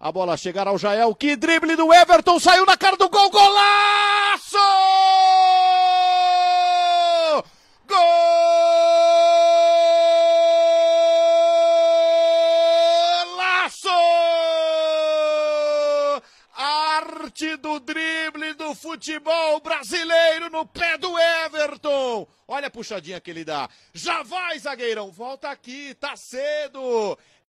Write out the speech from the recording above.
A bola chegará ao Jael. Que drible do Everton. Saiu na cara do gol. Golaço! Golaço! Arte do drible do futebol brasileiro no pé do Everton. Olha a puxadinha que ele dá. Já vai, zagueirão. Volta aqui. Tá cedo.